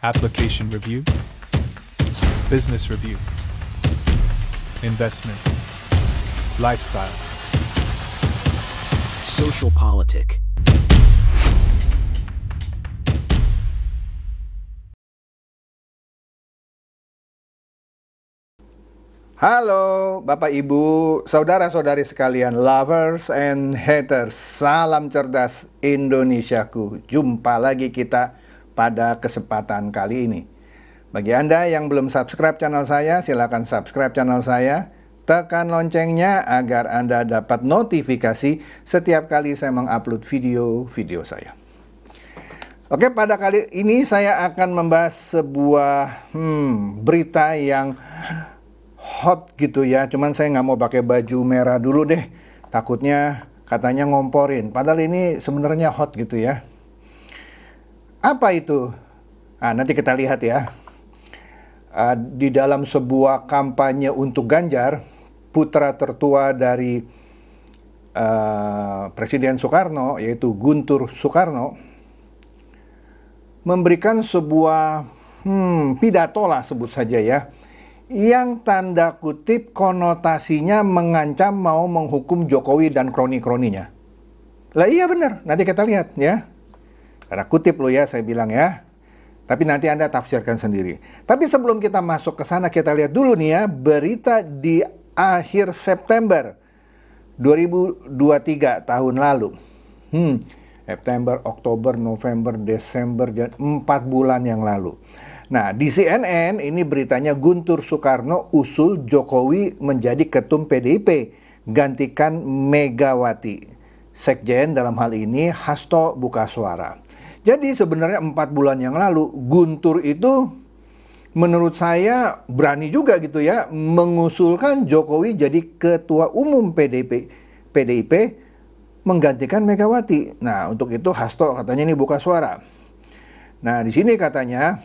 Application Review, Business Review, Investment, Lifestyle, Social Politic. Halo Bapak Ibu, saudara-saudari sekalian, lovers and haters. Salam cerdas Indonesiaku. Jumpa lagi kita pada kesempatan kali ini. Bagi Anda yang belum subscribe channel saya, silakan subscribe channel saya. Tekan loncengnya agar Anda dapat notifikasi setiap kali saya mengupload video-video saya. Oke, pada kali ini saya akan membahas sebuah hmm, berita yang hot gitu ya. Cuman saya nggak mau pakai baju merah dulu deh. Takutnya katanya ngomporin. Padahal ini sebenarnya hot gitu ya. Apa itu? Nah, nanti kita lihat ya. Uh, di dalam sebuah kampanye untuk Ganjar, putra tertua dari uh, Presiden Soekarno, yaitu Guntur Soekarno, memberikan sebuah hmm, pidato lah sebut saja ya, yang tanda kutip konotasinya mengancam mau menghukum Jokowi dan kroni-kroninya. Lah iya benar, nanti kita lihat ya. Karena kutip lo ya, saya bilang ya. Tapi nanti Anda tafsirkan sendiri. Tapi sebelum kita masuk ke sana, kita lihat dulu nih ya, berita di akhir September 2023 tahun lalu. Hmm, September, Oktober, November, Desember, dan 4 bulan yang lalu. Nah, di CNN ini beritanya Guntur Soekarno usul Jokowi menjadi ketum PDIP, gantikan Megawati. Sekjen dalam hal ini Hasto buka suara. Jadi sebenarnya empat bulan yang lalu Guntur itu menurut saya berani juga gitu ya mengusulkan Jokowi jadi ketua umum PDP PDIP menggantikan Megawati. Nah untuk itu Hasto katanya ini buka suara. Nah di sini katanya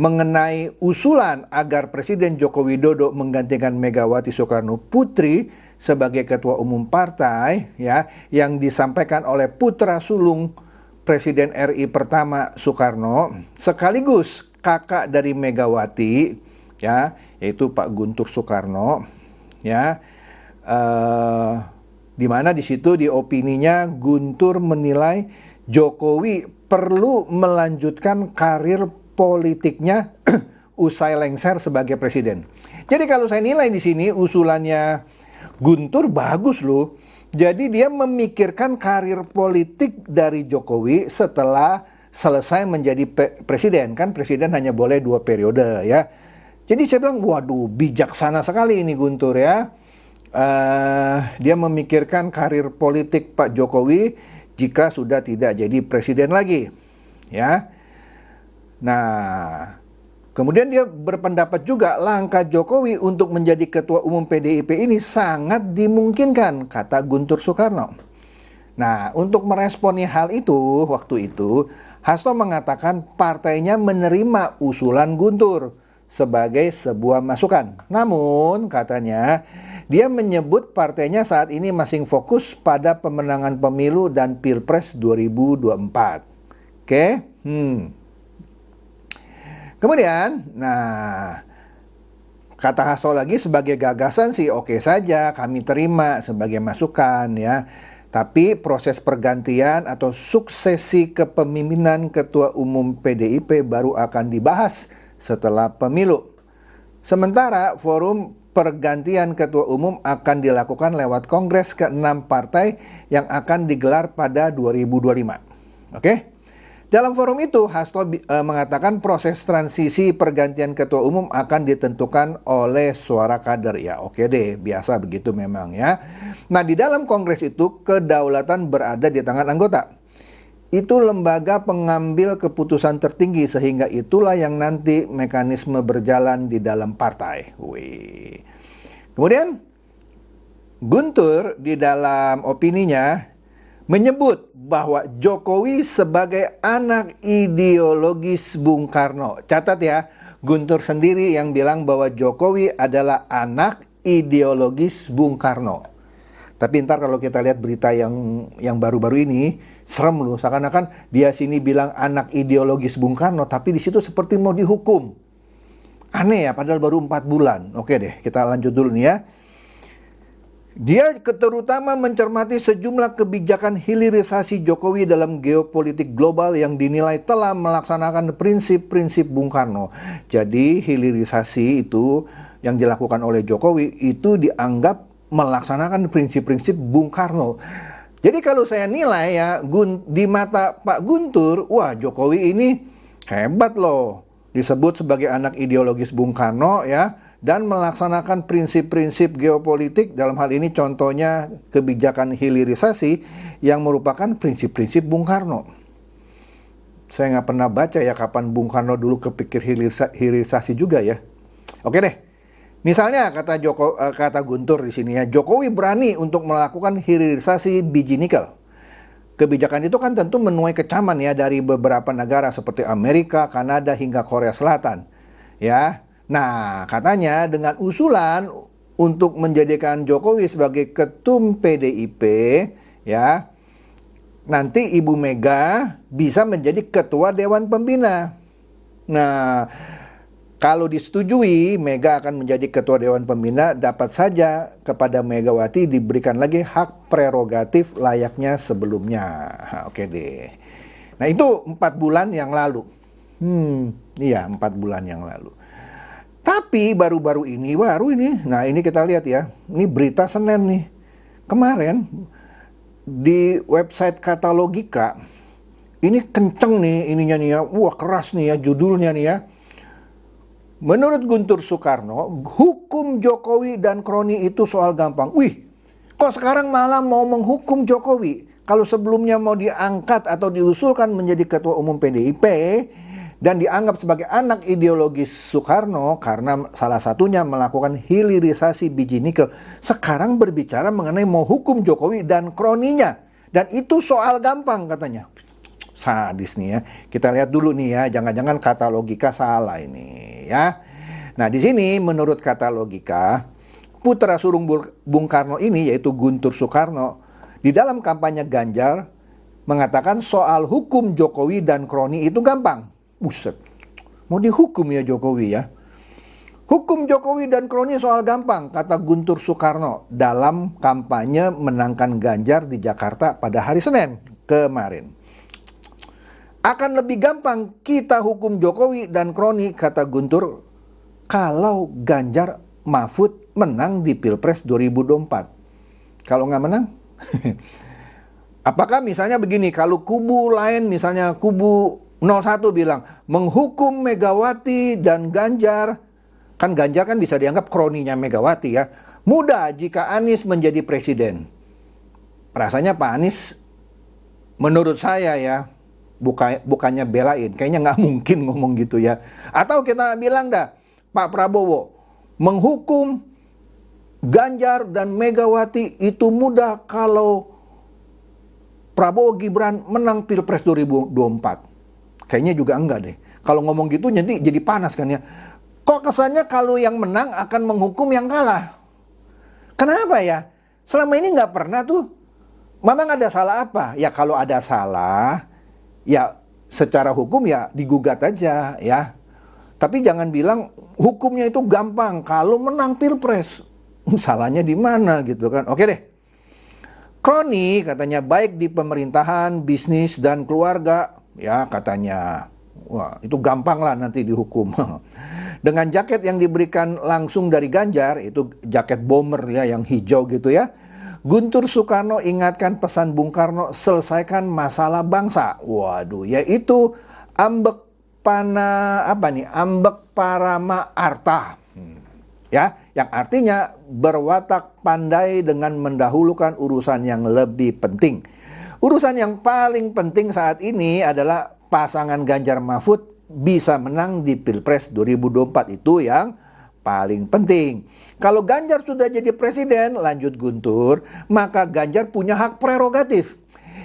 mengenai usulan agar Presiden Joko Widodo menggantikan Megawati Soekarno Putri sebagai ketua umum partai ya yang disampaikan oleh putra sulung Presiden RI pertama Soekarno sekaligus kakak dari Megawati ya yaitu Pak Guntur Soekarno ya eh, di mana di situ di opininya Guntur menilai Jokowi perlu melanjutkan karir politiknya usai lengser sebagai presiden. Jadi kalau saya nilai di sini usulannya Guntur bagus loh. Jadi dia memikirkan karir politik dari Jokowi setelah selesai menjadi presiden. Kan presiden hanya boleh dua periode ya. Jadi saya bilang, waduh bijaksana sekali ini Guntur ya. Uh, dia memikirkan karir politik Pak Jokowi jika sudah tidak jadi presiden lagi. Ya. Nah, Kemudian dia berpendapat juga langkah Jokowi untuk menjadi ketua umum PDIP ini sangat dimungkinkan, kata Guntur Soekarno. Nah, untuk meresponi hal itu waktu itu, Hasto mengatakan partainya menerima usulan Guntur sebagai sebuah masukan. Namun, katanya, dia menyebut partainya saat ini masih fokus pada pemenangan pemilu dan Pilpres 2024. Oke? Okay? Hmm. Kemudian, nah kata Hasto lagi sebagai gagasan sih oke okay saja kami terima sebagai masukan ya. Tapi proses pergantian atau suksesi kepemimpinan Ketua Umum PDIP baru akan dibahas setelah pemilu. Sementara forum pergantian ketua umum akan dilakukan lewat kongres ke-6 partai yang akan digelar pada 2025. Oke? Okay? Dalam forum itu, Hasto eh, mengatakan proses transisi pergantian ketua umum akan ditentukan oleh suara kader. Ya, oke okay deh, biasa begitu memang ya. Nah, di dalam kongres itu kedaulatan berada di tangan anggota. Itu lembaga pengambil keputusan tertinggi sehingga itulah yang nanti mekanisme berjalan di dalam partai. Wih. Kemudian Guntur di dalam opininya menyebut bahwa Jokowi sebagai anak ideologis Bung Karno. Catat ya, Guntur sendiri yang bilang bahwa Jokowi adalah anak ideologis Bung Karno. Tapi ntar kalau kita lihat berita yang yang baru-baru ini, serem loh. Seakan-akan dia sini bilang anak ideologis Bung Karno, tapi di situ seperti mau dihukum. Aneh ya, padahal baru 4 bulan. Oke deh, kita lanjut dulu nih ya. Dia terutama mencermati sejumlah kebijakan hilirisasi Jokowi dalam geopolitik global yang dinilai telah melaksanakan prinsip-prinsip Bung Karno. Jadi hilirisasi itu yang dilakukan oleh Jokowi itu dianggap melaksanakan prinsip-prinsip Bung Karno. Jadi kalau saya nilai ya di mata Pak Guntur, wah Jokowi ini hebat loh. Disebut sebagai anak ideologis Bung Karno ya dan melaksanakan prinsip-prinsip geopolitik dalam hal ini contohnya kebijakan hilirisasi yang merupakan prinsip-prinsip Bung Karno. Saya nggak pernah baca ya kapan Bung Karno dulu kepikir hilirisasi juga ya. Oke deh. Misalnya kata Joko eh, kata Guntur di sini ya, Jokowi berani untuk melakukan hilirisasi biji nikel. Kebijakan itu kan tentu menuai kecaman ya dari beberapa negara seperti Amerika, Kanada hingga Korea Selatan. Ya, Nah, katanya dengan usulan untuk menjadikan Jokowi sebagai ketum PDIP, ya, nanti Ibu Mega bisa menjadi ketua Dewan Pembina. Nah, kalau disetujui, Mega akan menjadi ketua Dewan Pembina. Dapat saja kepada Megawati diberikan lagi hak prerogatif layaknya sebelumnya. Oke deh. Nah itu empat bulan yang lalu. Hmm, iya empat bulan yang lalu. Tapi baru-baru ini, baru ini, nah ini kita lihat ya, ini berita Senin nih. Kemarin di website Katalogika, ini kenceng nih ininya nih ya, wah keras nih ya judulnya nih ya. Menurut Guntur Soekarno, hukum Jokowi dan kroni itu soal gampang. Wih, kok sekarang malah mau menghukum Jokowi? Kalau sebelumnya mau diangkat atau diusulkan menjadi ketua umum PDIP, dan dianggap sebagai anak ideologis Soekarno karena salah satunya melakukan hilirisasi biji nikel, sekarang berbicara mengenai mau hukum Jokowi dan kroninya. Dan itu soal gampang katanya. Sadis nih ya. Kita lihat dulu nih ya, jangan-jangan kata logika salah ini ya. Nah di sini menurut kata logika, putra surung Bung Karno ini yaitu Guntur Soekarno, di dalam kampanye Ganjar mengatakan soal hukum Jokowi dan kroni itu gampang Buset. Mau dihukum ya Jokowi ya. Hukum Jokowi dan kroni soal gampang, kata Guntur Soekarno dalam kampanye menangkan Ganjar di Jakarta pada hari Senin kemarin. Akan lebih gampang kita hukum Jokowi dan kroni, kata Guntur, kalau Ganjar Mahfud menang di Pilpres 2024. Kalau nggak menang, apakah misalnya begini, kalau kubu lain misalnya kubu 01 bilang menghukum Megawati dan Ganjar kan Ganjar kan bisa dianggap kroninya Megawati ya mudah jika Anies menjadi presiden rasanya Pak Anies menurut saya ya buka, bukannya belain kayaknya nggak mungkin ngomong gitu ya atau kita bilang dah Pak Prabowo menghukum Ganjar dan Megawati itu mudah kalau Prabowo Gibran menang Pilpres 2024 Kayaknya juga enggak deh. Kalau ngomong gitu jadi jadi panas kan ya. Kok kesannya kalau yang menang akan menghukum yang kalah? Kenapa ya? Selama ini nggak pernah tuh. Memang ada salah apa? Ya kalau ada salah, ya secara hukum ya digugat aja ya. Tapi jangan bilang hukumnya itu gampang kalau menang pilpres. Hmm, salahnya di mana gitu kan? Oke deh. Kroni katanya baik di pemerintahan, bisnis, dan keluarga ya katanya wah itu gampang lah nanti dihukum dengan jaket yang diberikan langsung dari Ganjar itu jaket bomber ya yang hijau gitu ya Guntur Soekarno ingatkan pesan Bung Karno selesaikan masalah bangsa waduh yaitu ambek pana apa nih ambek parama arta hmm. ya yang artinya berwatak pandai dengan mendahulukan urusan yang lebih penting Urusan yang paling penting saat ini adalah pasangan Ganjar Mahfud bisa menang di Pilpres 2024 itu yang paling penting. Kalau Ganjar sudah jadi presiden, lanjut Guntur, maka Ganjar punya hak prerogatif.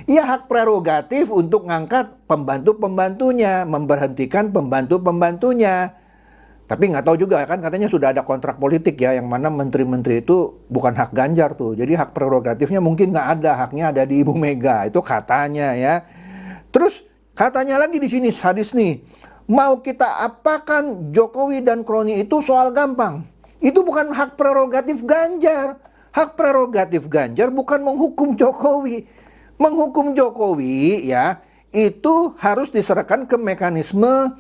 Ia hak prerogatif untuk mengangkat pembantu-pembantunya, memberhentikan pembantu-pembantunya. Tapi nggak tahu juga kan katanya sudah ada kontrak politik ya yang mana menteri-menteri itu bukan hak Ganjar tuh. Jadi hak prerogatifnya mungkin nggak ada, haknya ada di Ibu Mega. Itu katanya ya. Terus katanya lagi di sini sadis nih. Mau kita apakan Jokowi dan kroni itu soal gampang. Itu bukan hak prerogatif Ganjar. Hak prerogatif Ganjar bukan menghukum Jokowi. Menghukum Jokowi ya itu harus diserahkan ke mekanisme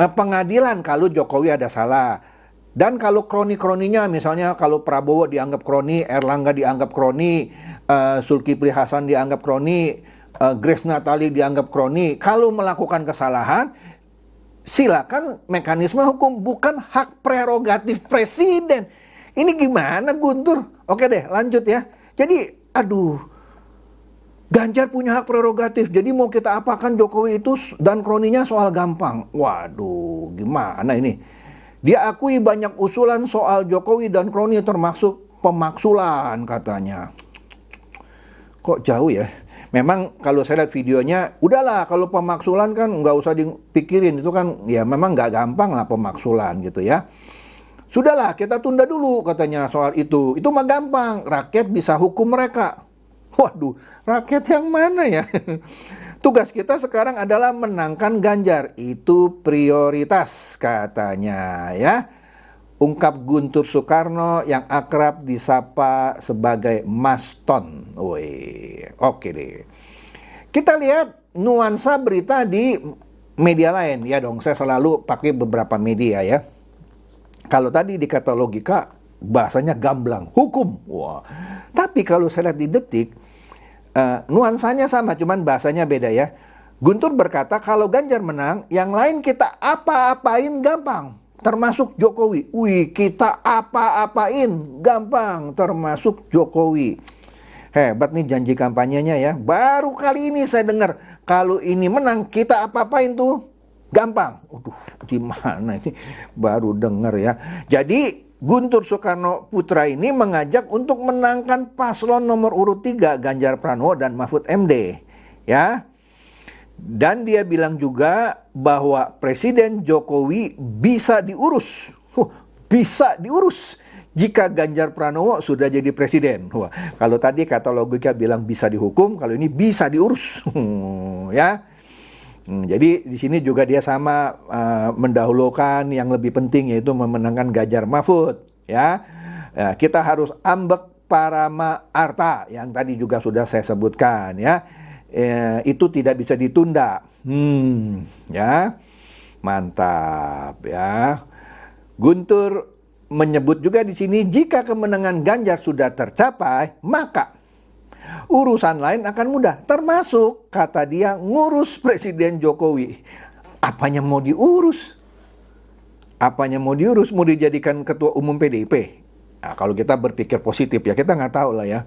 Eh, pengadilan kalau Jokowi ada salah. Dan kalau kroni-kroninya, misalnya kalau Prabowo dianggap kroni, Erlangga dianggap kroni, uh, Zulkifli Hasan dianggap kroni, uh, Grace Natali dianggap kroni, kalau melakukan kesalahan, silakan mekanisme hukum bukan hak prerogatif presiden. Ini gimana Guntur? Oke deh, lanjut ya. Jadi, aduh, Ganjar punya hak prerogatif, jadi mau kita apakan Jokowi itu dan kroninya soal gampang. Waduh, gimana ini? Dia akui banyak usulan soal Jokowi dan kroni termasuk pemaksulan katanya. Kok jauh ya? Memang kalau saya lihat videonya, udahlah kalau pemaksulan kan nggak usah dipikirin. Itu kan ya memang nggak gampang lah pemaksulan gitu ya. Sudahlah kita tunda dulu katanya soal itu. Itu mah gampang, rakyat bisa hukum mereka Waduh, rakyat yang mana ya? Tugas kita sekarang adalah menangkan Ganjar. Itu prioritas katanya ya. Ungkap Guntur Soekarno yang akrab disapa sebagai Maston. Woi, oke deh. Kita lihat nuansa berita di media lain. Ya dong, saya selalu pakai beberapa media ya. Kalau tadi di kata logika, bahasanya gamblang, hukum. Wah. Tapi kalau saya lihat di detik, Uh, nuansanya sama, cuman bahasanya beda ya. Guntur berkata kalau Ganjar menang, yang lain kita apa-apain gampang. Termasuk Jokowi. Wih, kita apa-apain gampang. Termasuk Jokowi. Hebat nih janji kampanyenya ya. Baru kali ini saya dengar kalau ini menang kita apa-apain tuh gampang. Aduh, gimana ini? Baru dengar ya. Jadi Guntur Soekarno Putra ini mengajak untuk menangkan paslon nomor urut 3 Ganjar Pranowo dan Mahfud MD ya. Dan dia bilang juga bahwa Presiden Jokowi bisa diurus. Huh, bisa diurus jika Ganjar Pranowo sudah jadi presiden. kalau tadi kata logika bilang bisa dihukum, kalau ini bisa diurus. ya. Hmm, jadi di sini juga dia sama uh, mendahulukan yang lebih penting yaitu memenangkan Gajar Mahfud ya. ya kita harus ambek para arta yang tadi juga sudah saya sebutkan ya. E, itu tidak bisa ditunda. Hmm, ya. Mantap ya. Guntur menyebut juga di sini jika kemenangan Ganjar sudah tercapai, maka urusan lain akan mudah. Termasuk kata dia ngurus Presiden Jokowi. Apanya mau diurus? Apanya mau diurus? Mau dijadikan ketua umum PDIP? Nah, kalau kita berpikir positif ya kita nggak tahu lah ya.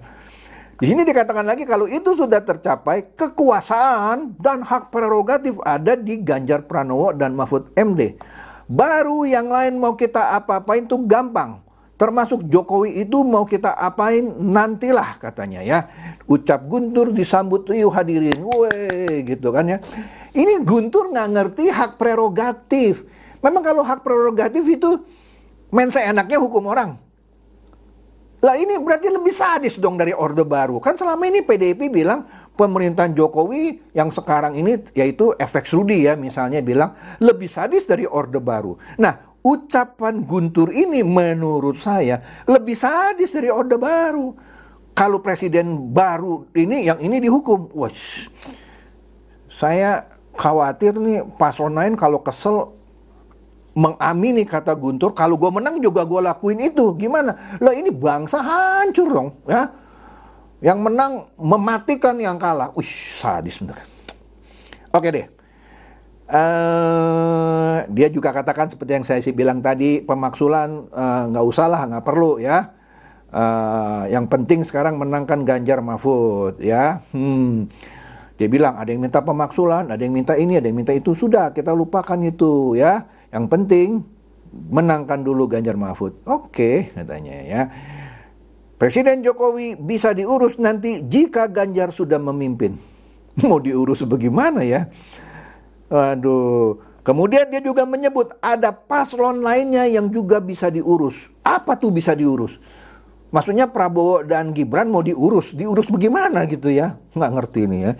Di sini dikatakan lagi kalau itu sudah tercapai kekuasaan dan hak prerogatif ada di Ganjar Pranowo dan Mahfud MD. Baru yang lain mau kita apa-apain tuh gampang termasuk Jokowi itu mau kita apain nantilah katanya ya. Ucap Guntur disambut riuh hadirin, weh gitu kan ya. Ini Guntur nggak ngerti hak prerogatif. Memang kalau hak prerogatif itu main seenaknya hukum orang. Lah ini berarti lebih sadis dong dari Orde Baru. Kan selama ini PDIP bilang pemerintahan Jokowi yang sekarang ini yaitu efek Rudi ya misalnya bilang lebih sadis dari Orde Baru. Nah ucapan Guntur ini menurut saya lebih sadis dari Orde Baru. Kalau presiden baru ini yang ini dihukum. Wah. Saya khawatir nih paslon lain kalau kesel mengamini kata Guntur kalau gue menang juga gue lakuin itu gimana lo ini bangsa hancur dong ya yang menang mematikan yang kalah Wih, sadis bener oke deh Eh, dia juga katakan seperti yang saya sih bilang tadi pemaksulan eh, nggak uh, lah nggak perlu ya uh, yang penting sekarang menangkan Ganjar Mahfud ya hmm. dia bilang ada yang minta pemaksulan ada yang minta ini ada yang minta itu sudah kita lupakan itu ya yang penting menangkan dulu Ganjar Mahfud oke okay, katanya ya Presiden Jokowi bisa diurus nanti jika Ganjar sudah memimpin mau diurus bagaimana ya Aduh. Kemudian dia juga menyebut ada paslon lainnya yang juga bisa diurus. Apa tuh bisa diurus? Maksudnya Prabowo dan Gibran mau diurus, diurus bagaimana gitu ya? Nggak ngerti ini ya.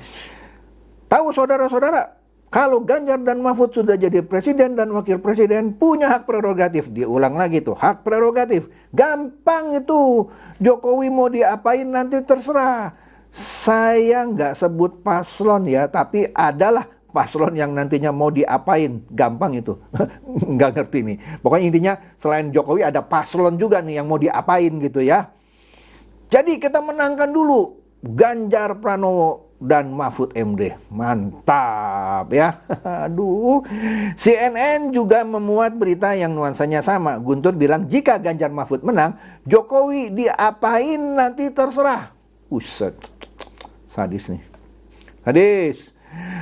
Tahu saudara-saudara, kalau Ganjar dan Mahfud sudah jadi presiden dan wakil presiden punya hak prerogatif. Diulang lagi tuh, hak prerogatif. Gampang itu. Jokowi mau diapain nanti terserah. Saya nggak sebut paslon ya, tapi adalah paslon yang nantinya mau diapain, gampang itu. Nggak ngerti nih. Pokoknya intinya selain Jokowi ada paslon juga nih yang mau diapain gitu ya. Jadi kita menangkan dulu Ganjar Pranowo dan Mahfud MD. Mantap ya. Aduh. CNN juga memuat berita yang nuansanya sama. Guntur bilang jika Ganjar Mahfud menang, Jokowi diapain nanti terserah. Uset. Sadis nih. Sadis.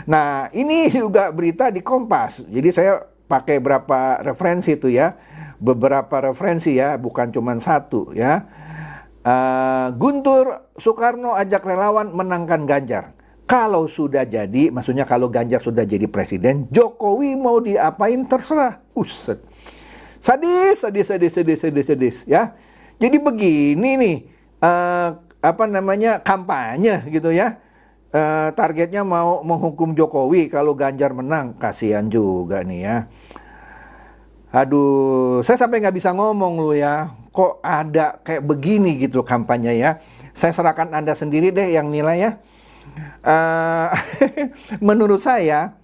Nah, ini juga berita di Kompas. Jadi saya pakai berapa referensi itu ya. Beberapa referensi ya, bukan cuma satu ya. Uh, Guntur Soekarno ajak relawan menangkan Ganjar. Kalau sudah jadi, maksudnya kalau Ganjar sudah jadi presiden, Jokowi mau diapain terserah. Uset. Sadis, sadis, sadis, sadis, sadis, sadis ya. Jadi begini nih, uh, apa namanya kampanye gitu ya Eh, targetnya mau menghukum Jokowi kalau Ganjar menang, kasihan juga nih ya. Aduh, saya sampai nggak bisa ngomong lu ya. Kok ada kayak begini gitu kampanye ya. Saya serahkan Anda sendiri deh yang nilai ya. Uh, menurut saya,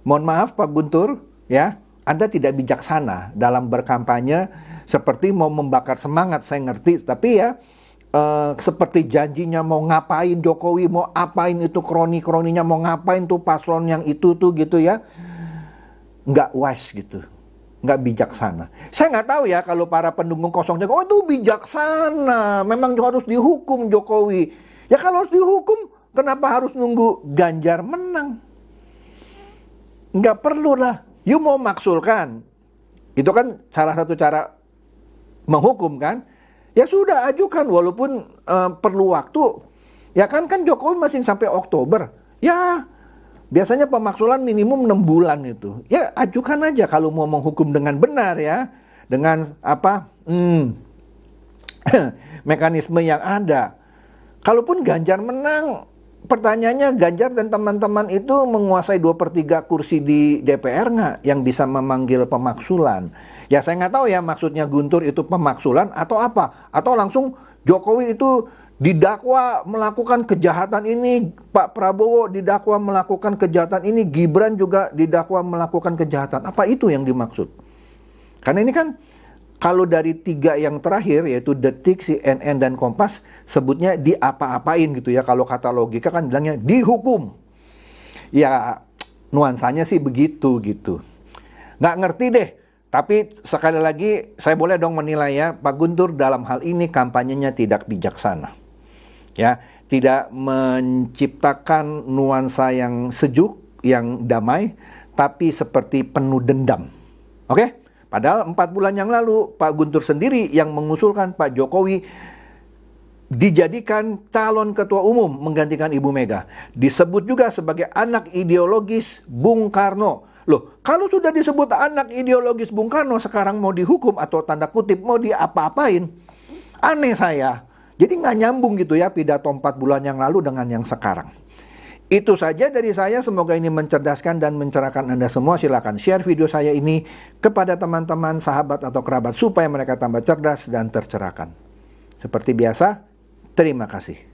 mohon maaf Pak Guntur ya, Anda tidak bijaksana dalam berkampanye seperti mau membakar semangat, saya ngerti. Tapi ya, Uh, seperti janjinya mau ngapain Jokowi mau apain itu kroni-kroninya mau ngapain tuh paslon yang itu tuh gitu ya nggak wise gitu nggak bijaksana saya nggak tahu ya kalau para pendukung kosongnya oh itu bijaksana memang harus dihukum Jokowi ya kalau harus dihukum kenapa harus nunggu Ganjar menang nggak perlu lah you mau maksulkan itu kan salah satu cara menghukum kan Ya sudah ajukan walaupun uh, perlu waktu. Ya kan kan Jokowi masih sampai Oktober. Ya biasanya pemaksulan minimum 6 bulan itu. Ya ajukan aja kalau mau menghukum dengan benar ya. Dengan apa? Hmm, mekanisme yang ada. Kalaupun Ganjar menang, pertanyaannya Ganjar dan teman-teman itu menguasai 2 per 3 kursi di DPR nggak yang bisa memanggil pemaksulan? Ya saya nggak tahu ya maksudnya Guntur itu pemaksulan atau apa. Atau langsung Jokowi itu didakwa melakukan kejahatan ini, Pak Prabowo didakwa melakukan kejahatan ini, Gibran juga didakwa melakukan kejahatan. Apa itu yang dimaksud? Karena ini kan kalau dari tiga yang terakhir yaitu Detik, CNN dan Kompas sebutnya diapa-apain gitu ya. Kalau kata logika kan bilangnya dihukum. Ya nuansanya sih begitu gitu. Nggak ngerti deh tapi sekali lagi saya boleh dong menilai ya Pak Guntur dalam hal ini kampanyenya tidak bijaksana. Ya, tidak menciptakan nuansa yang sejuk, yang damai, tapi seperti penuh dendam. Oke? Padahal empat bulan yang lalu Pak Guntur sendiri yang mengusulkan Pak Jokowi dijadikan calon ketua umum menggantikan Ibu Mega. Disebut juga sebagai anak ideologis Bung Karno Loh, kalau sudah disebut anak ideologis Bung Karno sekarang mau dihukum atau tanda kutip mau diapa-apain, aneh saya. Jadi nggak nyambung gitu ya pidato 4 bulan yang lalu dengan yang sekarang. Itu saja dari saya, semoga ini mencerdaskan dan mencerahkan Anda semua. Silahkan share video saya ini kepada teman-teman, sahabat, atau kerabat supaya mereka tambah cerdas dan tercerahkan. Seperti biasa, terima kasih.